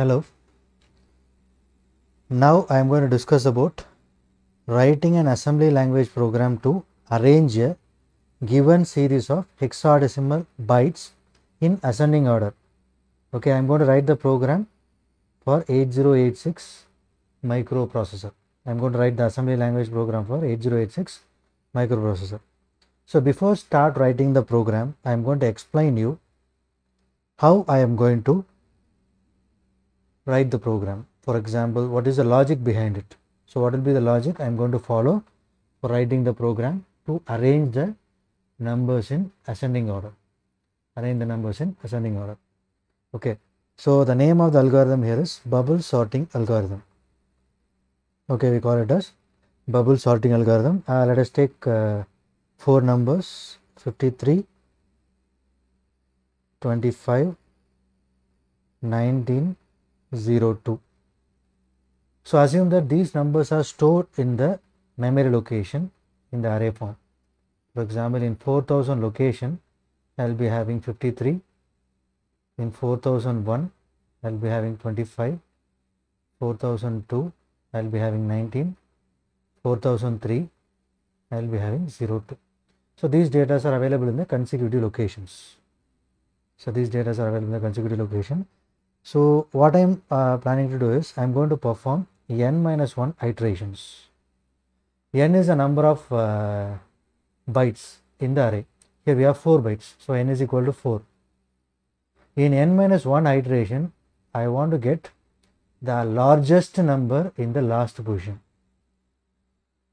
Hello. Now I am going to discuss about writing an assembly language program to arrange a given series of hexadecimal bytes in ascending order. Okay, I am going to write the program for 8086 microprocessor. I am going to write the assembly language program for 8086 microprocessor. So before start writing the program, I am going to explain you how I am going to write the program. For example, what is the logic behind it? So what will be the logic I am going to follow for writing the program to arrange the numbers in ascending order. Arrange the numbers in ascending order. Okay. So the name of the algorithm here is bubble sorting algorithm. Okay, we call it as bubble sorting algorithm. Uh, let us take uh, four numbers 53, 25, 19, 0, 2. So assume that these numbers are stored in the memory location in the array form. For example, in 4000 location, I will be having 53. In 4001, I will be having 25. 4002, I will be having 19. 4003, I will be having 02. So these data are available in the consecutive locations. So these data are available in the consecutive location. So what I'm uh, planning to do is I'm going to perform n minus 1 iterations. n is the number of uh, bytes in the array. Here we have 4 bytes. So n is equal to 4. In n minus 1 iteration, I want to get the largest number in the last position.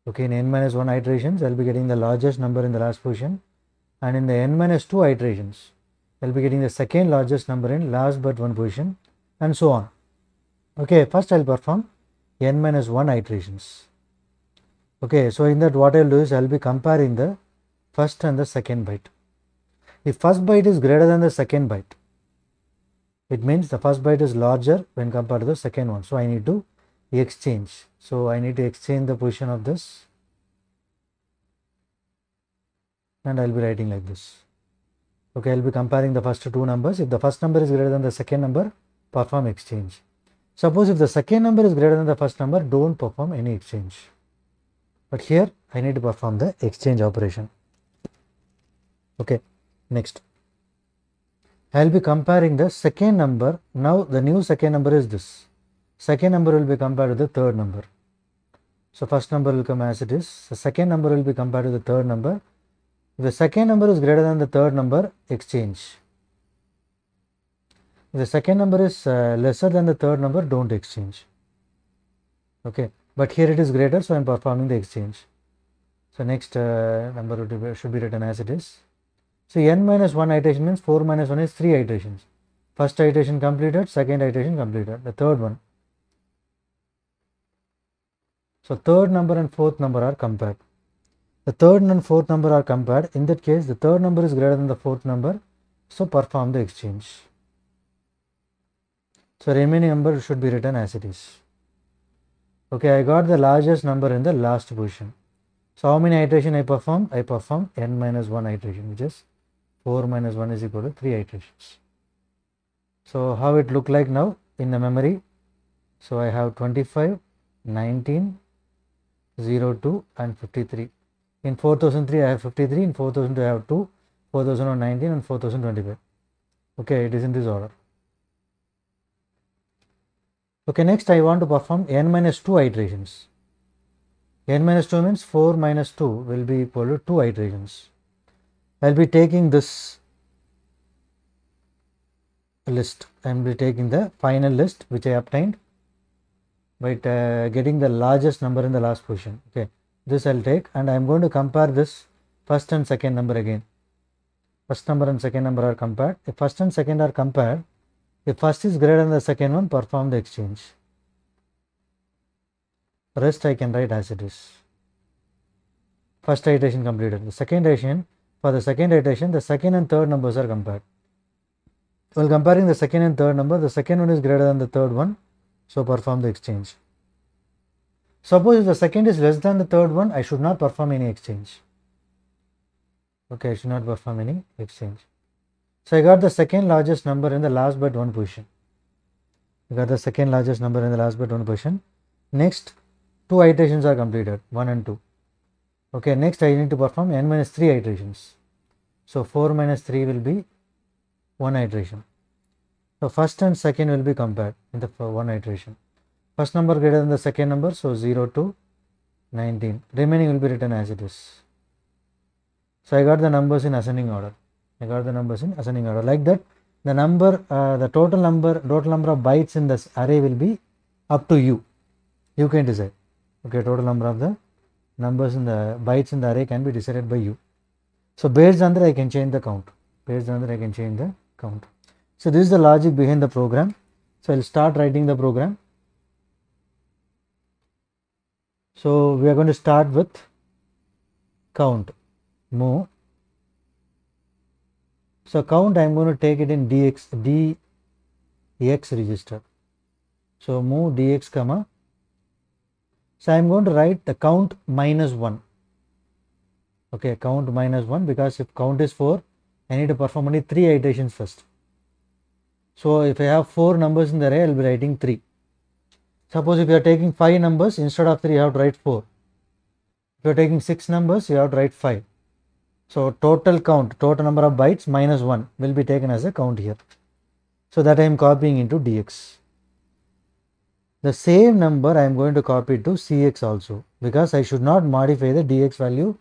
Okay, in n minus 1 iterations, I'll be getting the largest number in the last position. And in the n minus 2 iterations, I will be getting the second largest number in last but one position and so on. Okay, first I will perform n minus 1 iterations. Okay, so in that what I will do is I will be comparing the first and the second byte. If first byte is greater than the second byte, it means the first byte is larger when compared to the second one. So I need to exchange. So I need to exchange the position of this and I will be writing like this. Okay, I will be comparing the first two numbers. If the first number is greater than the second number, perform exchange. Suppose if the second number is greater than the first number, don't perform any exchange. But here I need to perform the exchange operation. Okay, next. I will be comparing the second number. Now the new second number is this. Second number will be compared to the third number. So first number will come as it is. The second number will be compared to the third number. If the second number is greater than the third number, exchange. If the second number is uh, lesser than the third number, don't exchange. Okay, but here it is greater, so I am performing the exchange. So next uh, number should be written as it is. So n minus 1 iteration means 4 minus 1 is 3 iterations. First iteration completed, second iteration completed, the third one. So third number and fourth number are compared the third and fourth number are compared. In that case, the third number is greater than the fourth number, so perform the exchange. So remaining number should be written as it is. Okay, I got the largest number in the last position. So how many iteration I perform? I perform n minus 1 iteration, which is 4 minus 1 is equal to 3 iterations. So how it look like now in the memory? So I have 25, 19, 02 and 53. In 4003 I have 53, in 4002 I have 2, 4019 and 4025. Okay, it is in this order. Okay, next I want to perform n minus 2 iterations. n minus 2 means 4 minus 2 will be equal to 2 iterations. I will be taking this list, I will be taking the final list which I obtained by uh, getting the largest number in the last position. Okay this I will take and I am going to compare this first and second number again. First number and second number are compared. If first and second are compared, if first is greater than the second one, perform the exchange. Rest I can write as it is. First iteration completed. The second iteration, for the second iteration, the second and third numbers are compared. While comparing the second and third number, the second one is greater than the third one, so perform the exchange. Suppose if the second is less than the third one, I should not perform any exchange. Okay, I should not perform any exchange. So I got the second largest number in the last but one position. We got the second largest number in the last but one position. Next, two iterations are completed, one and two. Okay, next I need to perform n minus 3 iterations. So 4 minus 3 will be one iteration. So first and second will be compared in the one iteration first number greater than the second number so 0 to 19 remaining will be written as it is so i got the numbers in ascending order i got the numbers in ascending order like that the number uh, the total number total number of bytes in this array will be up to you you can decide okay total number of the numbers in the bytes in the array can be decided by you so based on that i can change the count based on that i can change the count so this is the logic behind the program so i'll start writing the program So, we are going to start with count move. So, count I am going to take it in dx dx register. So, move dx comma. So, I am going to write the count minus 1. Okay, count minus 1 because if count is 4, I need to perform only 3 iterations first. So, if I have 4 numbers in the array, I will be writing 3. Suppose if you are taking 5 numbers, instead of 3 you have to write 4. If you are taking 6 numbers, you have to write 5. So, total count, total number of bytes minus 1 will be taken as a count here. So, that I am copying into dx. The same number I am going to copy to cx also because I should not modify the dx value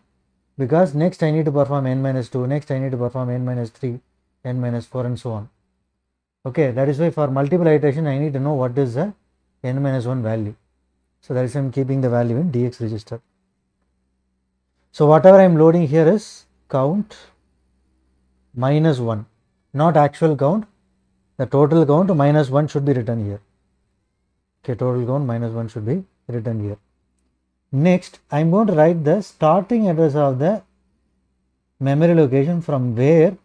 because next I need to perform n minus 2, next I need to perform n minus 3, n minus 4 and so on. Okay, that is why for multiple iteration I need to know what is the n minus 1 value. So that is I am keeping the value in dx register. So whatever I am loading here is count minus 1, not actual count, the total count minus 1 should be written here. Okay, total count minus 1 should be written here. Next, I am going to write the starting address of the memory location from where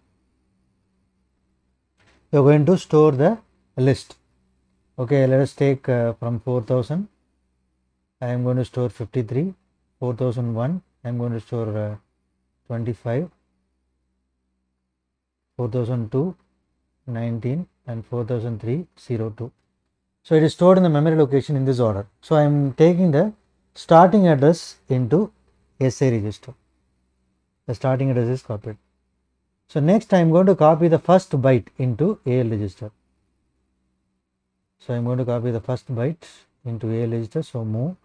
you are going to store the list okay let us take uh, from 4000 i am going to store 53 4001 i am going to store uh, 25 4002 19 and 4003 02 so it is stored in the memory location in this order so i am taking the starting address into SA register the starting address is copied so next i am going to copy the first byte into AL register so, I am going to copy the first byte into AL register. So, move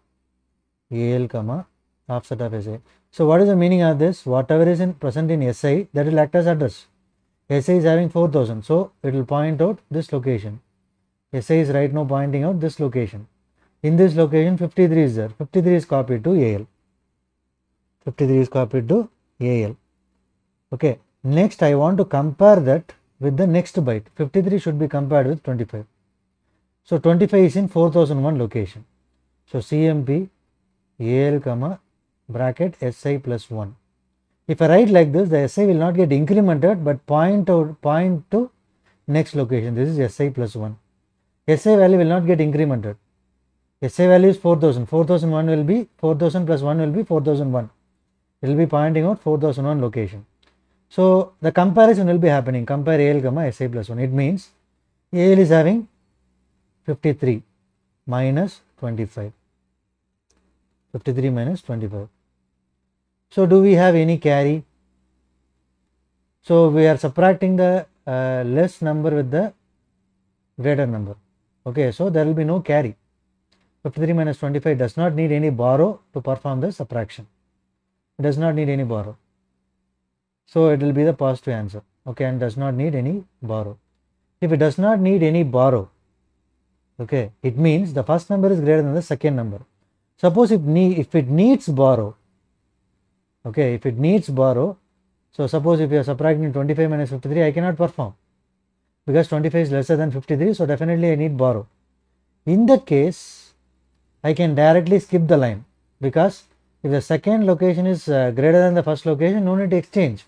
AL comma offset of SI. So, what is the meaning of this? Whatever is in present in SI that will act as address. SI is having 4000. So, it will point out this location. SI is right now pointing out this location. In this location 53 is there. 53 is copied to AL. 53 is copied to AL. Okay. Next I want to compare that with the next byte. 53 should be compared with 25. So, 25 is in 4001 location. So, CMP AL comma bracket SI plus 1. If I write like this, the SI will not get incremented but point or point to next location. This is SI plus 1. SI value will not get incremented. SI value is 4000. 4001 will be 4000 plus 1 will be 4001. It will be pointing out 4001 location. So, the comparison will be happening. Compare AL comma SI plus 1. It means AL is having 53 minus 25. 53 minus 25. So, do we have any carry? So, we are subtracting the uh, less number with the greater number. Okay, so there will be no carry. 53 minus 25 does not need any borrow to perform the subtraction. It does not need any borrow. So, it will be the positive answer. Okay, and does not need any borrow. If it does not need any borrow, okay it means the first number is greater than the second number suppose if need if it needs borrow okay if it needs borrow so suppose if you are subtracting 25 minus 53 i cannot perform because 25 is lesser than 53 so definitely i need borrow in that case i can directly skip the line because if the second location is uh, greater than the first location no need to exchange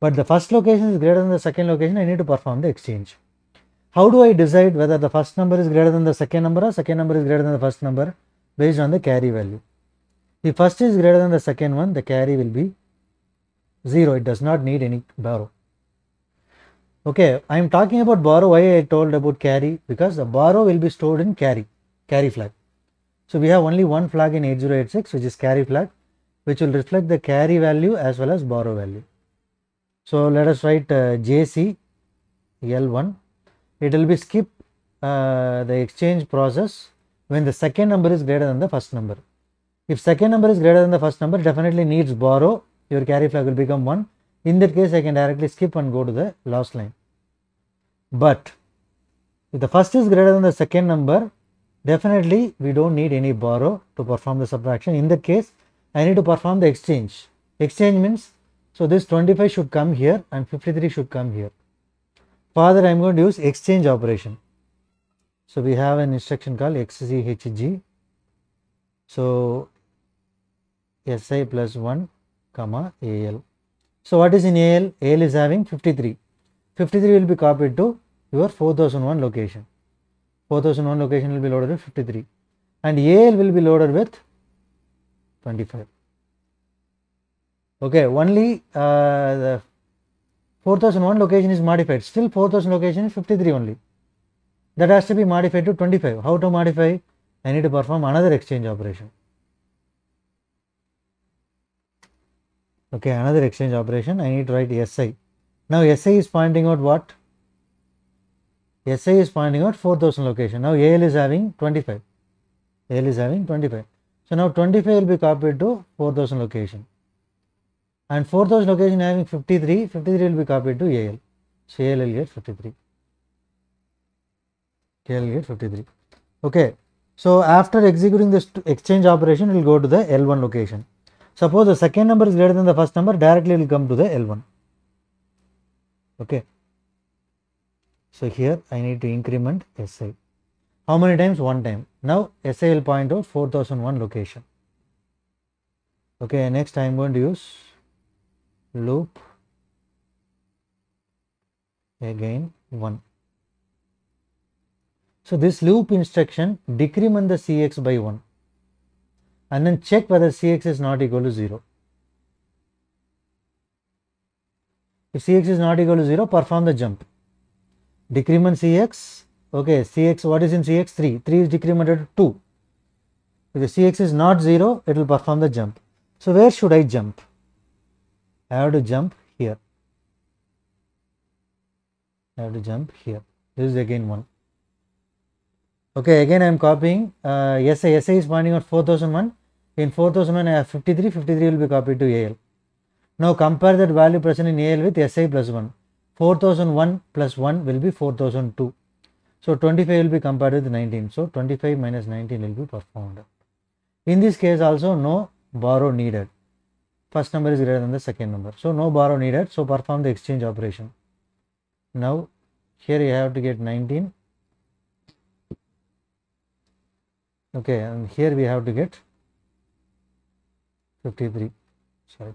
but the first location is greater than the second location i need to perform the exchange how do I decide whether the first number is greater than the second number or second number is greater than the first number based on the carry value? The first is greater than the second one, the carry will be 0. It does not need any borrow. Okay, I am talking about borrow. Why I told about carry? Because the borrow will be stored in carry, carry flag. So we have only one flag in 8086 which is carry flag which will reflect the carry value as well as borrow value. So let us write uh, JC L1 it will be skip uh, the exchange process when the second number is greater than the first number. If second number is greater than the first number definitely needs borrow your carry flag will become 1. In that case I can directly skip and go to the loss line. But if the first is greater than the second number definitely we don't need any borrow to perform the subtraction. In that case I need to perform the exchange. Exchange means so this 25 should come here and 53 should come here. Further, I am going to use exchange operation. So, we have an instruction called xchg. So, si plus 1 comma al. So, what is in al? al is having 53. 53 will be copied to your 4001 location. 4001 location will be loaded with 53 and al will be loaded with 25. Okay, only uh, the 4001 location is modified, still 4000 location is 53 only. That has to be modified to 25. How to modify? I need to perform another exchange operation. Okay, another exchange operation, I need to write SI. Now SI is pointing out what? SI is pointing out 4000 location. Now AL is having 25. AL is having 25. So now 25 will be copied to 4000 location and fourth house location having 53, 53 will be copied to AL. So, AL will get 53. AL will get 53. Okay. So, after executing this exchange operation, it will go to the L1 location. Suppose the second number is greater than the first number, directly it will come to the L1. Okay. So, here I need to increment SI. How many times? One time. Now, SI will point out 4001 location. Okay, next I am going to use loop again 1. So, this loop instruction decrement the Cx by 1 and then check whether Cx is not equal to 0. If Cx is not equal to 0, perform the jump. Decrement Cx, okay, Cx, what is in Cx? 3. 3 is decremented to 2. If the Cx is not 0, it will perform the jump. So, where should I jump? I have to jump here. I have to jump here. This is again one. Okay, again I am copying. Uh, SA is pointing at 4001. In 4001, I have 53. 53 will be copied to AL. Now compare that value present in AL with SA plus plus 1. 4001 plus 1 will be 4002. So 25 will be compared with 19. So 25 minus 19 will be performed. In this case also no borrow needed first number is greater than the second number. So, no borrow needed. So, perform the exchange operation. Now, here you have to get 19. Okay, and here we have to get 53. Sorry.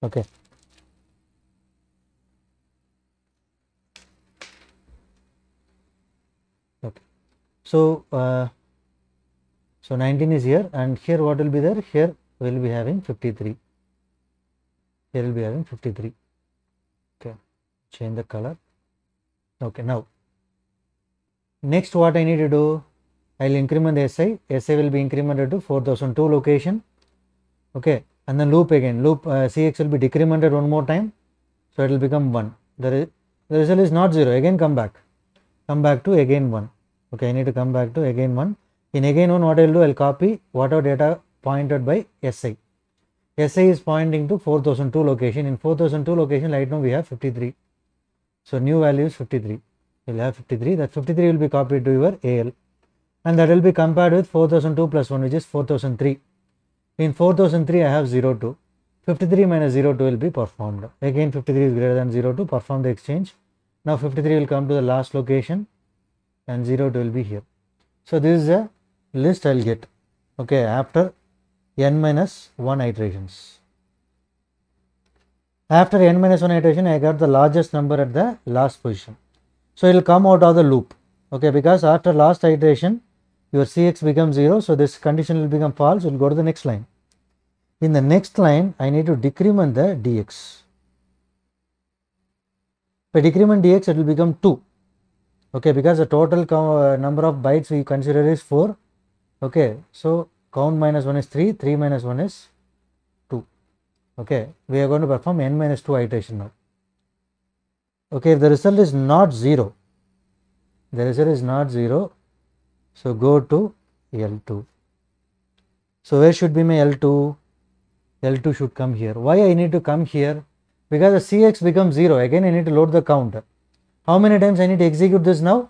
Okay. Okay. So, uh, so 19 is here and here what will be there? Here we will be having 53. Here will be having 53. Okay. Change the color. Okay. Now, next what I need to do? I will increment SI. SI will be incremented to 4002 location. Okay and then loop again loop uh, cx will be decremented one more time so it will become 1 the, re the result is not 0 again come back come back to again 1 okay I need to come back to again 1 in again 1 what I will do I will copy whatever data pointed by SI SI is pointing to 4002 location in 4002 location right now we have 53 so new value is 53 three. will have 53 that 53 will be copied to your AL and that will be compared with 4002 plus 1 which is 4003 in 4003 I have 02, 53 minus 02 will be performed. Again 53 is greater than 02, perform the exchange. Now 53 will come to the last location and 02 will be here. So this is a list I will get okay after n minus 1 iterations. After n minus 1 iteration I got the largest number at the last position. So it will come out of the loop okay because after last iteration your Cx becomes 0. So, this condition will become false, we will go to the next line. In the next line, I need to decrement the dx. By decrement dx, it will become 2. Okay, because the total uh, number of bytes we consider is 4. Okay, so count minus 1 is 3, 3 minus 1 is 2. Okay, we are going to perform n minus 2 iteration now. Okay, if the result is not 0, the result is not 0, so, go to L2. So, where should be my L2? L2 should come here. Why I need to come here? Because the Cx becomes 0. Again, I need to load the counter. How many times I need to execute this now?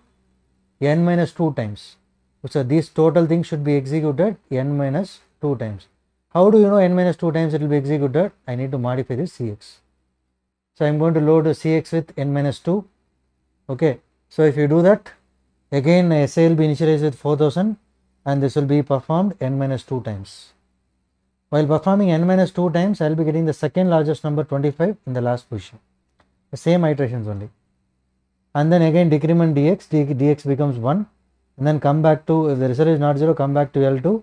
n minus 2 times. So, these total things should be executed n minus 2 times. How do you know n minus 2 times it will be executed? I need to modify this Cx. So, I am going to load a Cx with n minus 2. Okay. So, if you do that, Again SI will be initialized with 4000 and this will be performed n minus 2 times. While performing n minus 2 times, I will be getting the second largest number 25 in the last position. The same iterations only. And then again decrement dx, dx becomes 1 and then come back to, if the result is not 0, come back to L2,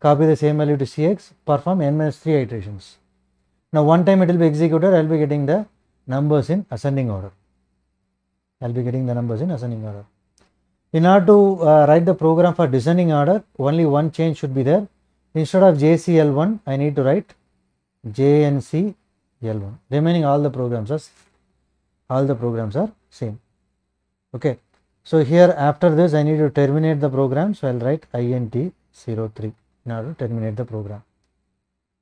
copy the same value to Cx, perform n minus 3 iterations. Now one time it will be executed, I will be getting the numbers in ascending order. I will be getting the numbers in ascending order. In order to uh, write the program for descending order, only one change should be there. Instead of JCL1, I need to write JNCL1. Remaining all the programs are all the programs are same. Okay. So, here after this I need to terminate the program. So, I will write INT03 in order to terminate the program.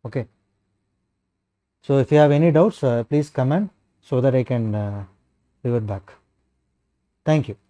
Okay. So, if you have any doubts, uh, please comment so that I can uh, revert back. Thank you.